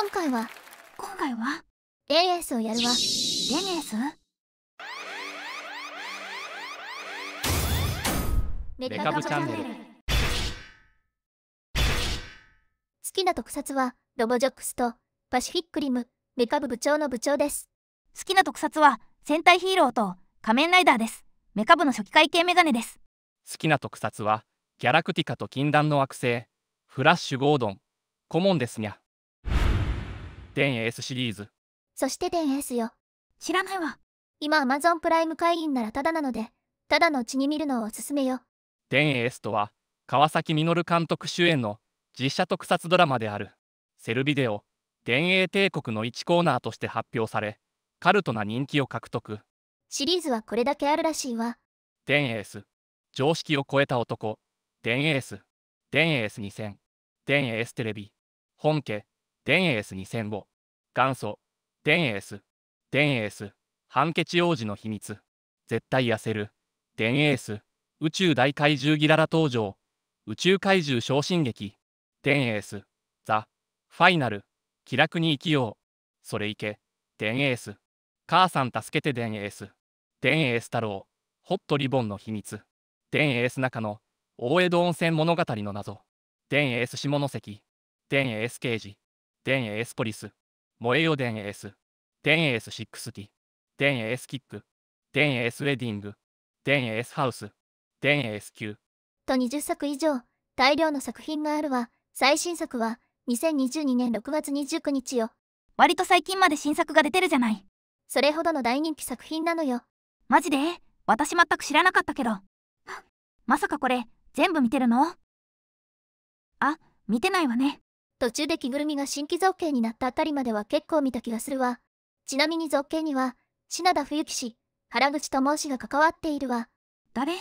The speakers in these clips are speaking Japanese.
今回は今回はレネースをやるわレネースメカブチャンネル好きな特撮はロボジョックスとパシフィックリムメカ部部長の部長です好きな特撮は戦隊ヒーローと仮面ライダーですメカ部の初期会計メガネです好きな特撮はギャラクティカと禁断の惑星フラッシュゴードンコモンですにゃ電スシリーズそして電 S よ知らないわ今アマゾンプライム会員ならただなのでただのうちに見るのをおすすめよ電 S とは川崎稔監督主演の実写特撮ドラマであるセルビデオ電影帝国の1コーナーとして発表されカルトな人気を獲得シリーズはこれだけあるらしいわ電 S 常識を超えた男電 S 電 S2000 電 S テレビ本家電エース2 0 0元祖電エース電エースハンケチ王子の秘密絶対痩せる電エース宇宙大怪獣ギララ登場宇宙怪獣昇進劇電エースザ・ファイナル気楽に生きようそれいけ電エース母さん助けて電エース電エース太郎ホットリボンの秘密電エース中の大江戸温泉物語の謎電エース下関電エース刑事デエースポリス。燃えよ電ンエース。デエース60。デンエースキック。1 0エースウェディング。1 0エースハウス。1 0エース級。と20作以上、大量の作品があるわ。最新作は、2022年6月29日よ。割と最近まで新作が出てるじゃない。それほどの大人気作品なのよ。マジで私全く知らなかったけど。まさかこれ、全部見てるのあ、見てないわね。途中で着ぐるみが新規造形になったあたりまでは結構見た気がするわ。ちなみに造形には、品田冬樹氏、原口智氏が関わっているわ。誰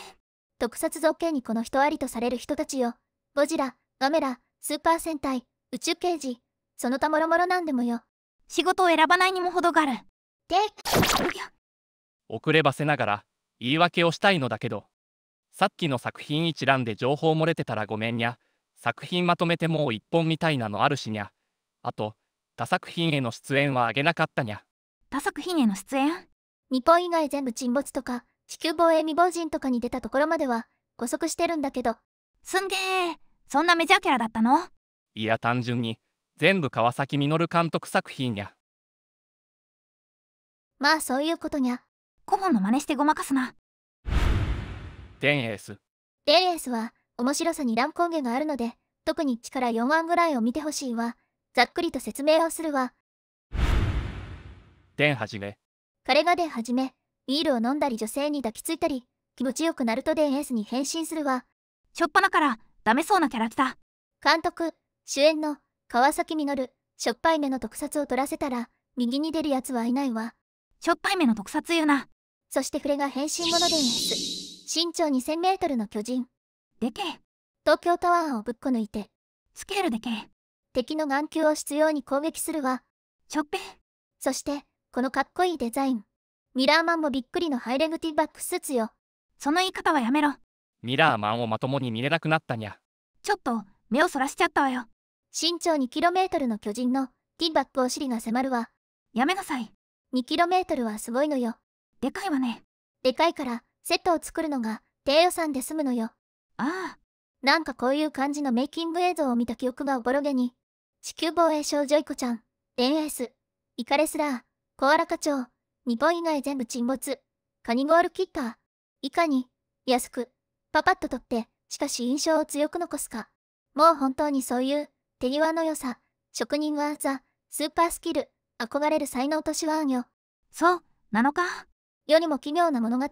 特撮造形にこの人ありとされる人たちよ。ゴジラ、ガメラ、スーパー戦隊、宇宙刑事、その他もろもろなんでもよ。仕事を選ばないにも程がある。で、遅ればせながら、言い訳をしたいのだけど、さっきの作品一覧で情報漏れてたらごめんにゃ。作品まとめてもう一本みたいなのあるしにゃ。あと、他作品への出演はあげなかったにゃ。他作品への出演日本以外全部沈没とか、地球防衛未亡人とかに出たところまでは、誤足してるんだけど。すんげえそんなメジャーキャラだったのいや単純に、全部川崎稔監督作品にゃ。まあそういうことにゃ。古本の真似してごまかすな。デンエース。デンエースは、面白さに乱高下があるので、特に1から4腕ぐらいを見てほしいわ。ざっくりと説明をするわ。でんはじめ。彼がでんはじめ、ビールを飲んだり女性に抱きついたり、気持ちよくなるとでんエースに変身するわ。しょっぱなからダメそうなキャラクター。監督、主演の川崎る、しょっぱい目の特撮を撮らせたら、右に出るやつはいないわ。しょっぱい目の特撮言うな。そしてフレが変身者でんエース。身長2000メートルの巨人。でけえ。東京タワーをぶっこ抜いて、スケールでけえ。敵の眼球を執拗に攻撃するわ。ちょっぺそして、このかっこいいデザイン。ミラーマンもびっくりのハイレグティバックスーツよ。その言い方はやめろ。ミラーマンをまともに見れなくなったにゃ。ちょっと、目をそらしちゃったわよ。身長 2km の巨人のティンバックお尻が迫るわ。やめなさい。2km はすごいのよ。でかいわね。でかいから、セットを作るのが低予算で済むのよ。ああ、なんかこういう感じのメイキング映像を見た記憶がおぼろげに。地球防衛省ジョイコちゃん、電ンエース、イカレスラー、コアラ課長、日本以外全部沈没、カニゴールキッカー、いかに、安く、パパッと取って、しかし印象を強く残すか。もう本当にそういう、手際の良さ、職人技、スーパースキル、憧れる才能とし手んよ。そう、なのか。世にも奇妙な物語。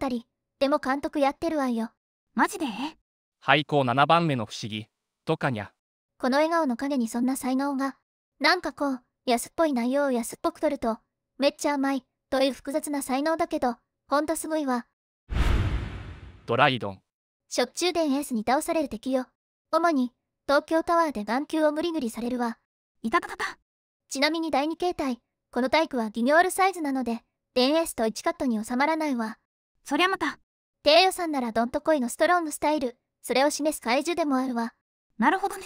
でも監督やってるわよ。マジで廃校7番目の不思議とかにゃこの笑顔の陰にそんな才能がなんかこう安っぽい内容を安っぽくとるとめっちゃ甘いという複雑な才能だけどほんとすごいわドライドン食中電エースに倒される敵よ主に東京タワーで眼球をぐりぐりされるわいたたたたちなみに第2形態このタイプはギニョールサイズなので電エースと1カットに収まらないわそりゃまた低予算ならドンとこいのストロングスタイルそれを示す怪獣でもあるわなるほどね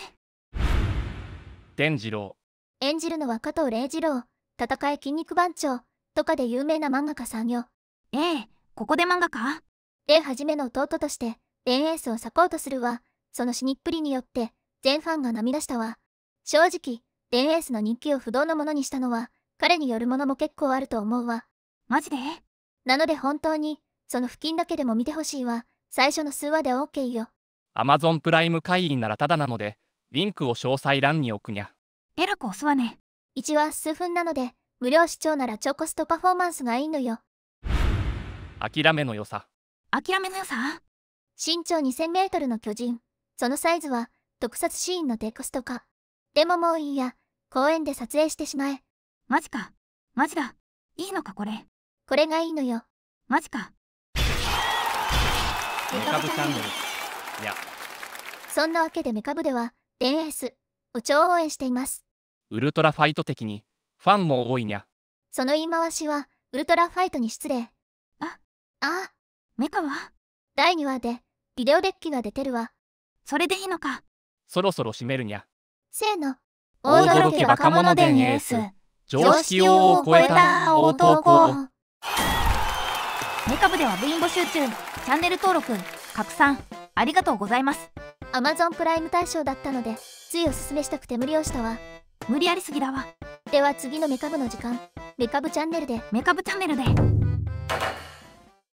伝次郎演じるのは加藤礼次郎戦え筋肉番長とかで有名な漫画家さんよええここで漫画家ではじめの弟として伝エースをサポートするわその死にっぷりによって全ファンが涙したわ正直伝エースの人気を不動のものにしたのは彼によるものも結構あると思うわマジでなので本当にその付近だけでも見てほしいわ最初の数話で OK よ Amazon プライム会員ならただなので、リンクを詳細欄に置くにゃ。えらくすわね。1話数分なので、無料視聴なら超コストパフォーマンスがいいのよ。諦めの良さ。諦めの良さ身長2000メートルの巨人。そのサイズは、特撮シーンの低コストか。でももういいや、公園で撮影してしまえ。マジか。マジだ。いいのかこれ。これがいいのよ。マジか。メカブチャンネル。いや。そんなわけでメカ部では、デ電エース、お超応援しています。ウルトラファイト的に、ファンも多いにゃ。その言い回しは、ウルトラファイトに失礼。あ、ああメカは第2話で、ビデオデッキが出てるわ。それでいいのか。そろそろ閉めるにゃ。せーの。大泥け若者デ伝エース。常識を超えた男。メカ部では部員募集中。チャンネル登録、拡散、ありがとうございます。アマゾンプライム対象だったのでついおすすめしたくて無理をしたわ無理やりすぎだわでは次のメカブの時間メカブチャンネルでメカブチャンネルで